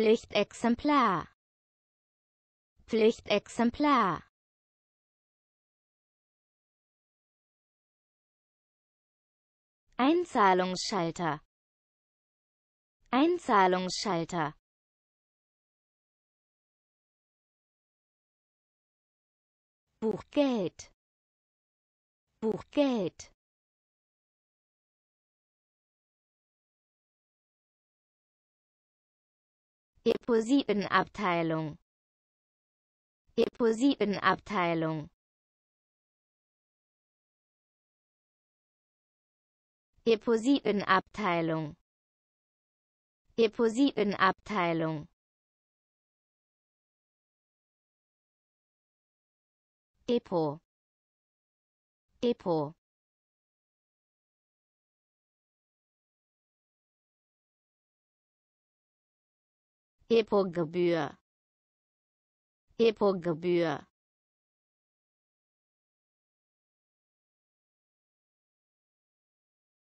Pflichtexemplar Pflichtexemplar Einzahlungsschalter Einzahlungsschalter Buchgeld Buchgeld Depositenabteilung Depositenabteilung Depositenabteilung Depositenabteilung Depot Depot Epogebuur. Epogebuur.